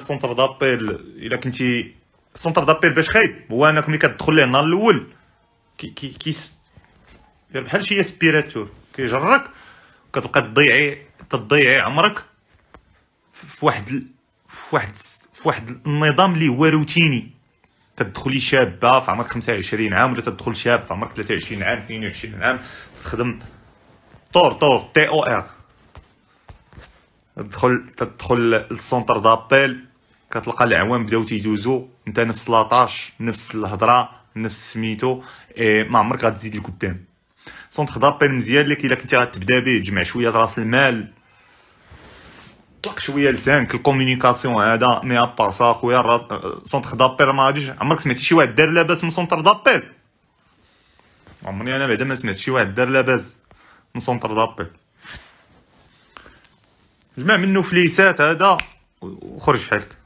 سونتر دابيل الا كنتي سونتر دابيل باش خايب هو انك ملي كتدخل ليه النهار الاول كي كي كي بحال شي اسبيراتور كيجرك كتبقى تضيعي تضيعي عمرك في واحد في واحد في واحد النظام اللي هو روتيني كتدخلي شابه في عمرك 25 عام ولا تدخل شاب في عمرك 23 عام 22 عام تخدم طور طور تي او ار تدخل تدخل للسونتر دابيل كتلقى العوام بداو تيدوزو انت نفس لاطاش نفس الهضره نفس سميتو ما عمرك غتزيد لقدام سونتر دابيل مزيان لك الا كنتي غتبدا به تجمع شويه راس المال طلق شويه لسانك الكومونيكاسيون هذا مي ابار سا خويا الراس سونتر اه، دابيل ما غاديش عمرك سمعتي شي واحد دار لاباس من سونتر دابيل عمري انا بعدا ما سمعت شي واحد دار لاباس من سونتر دابيل جمع منه فليسات هذا وخرج بحالك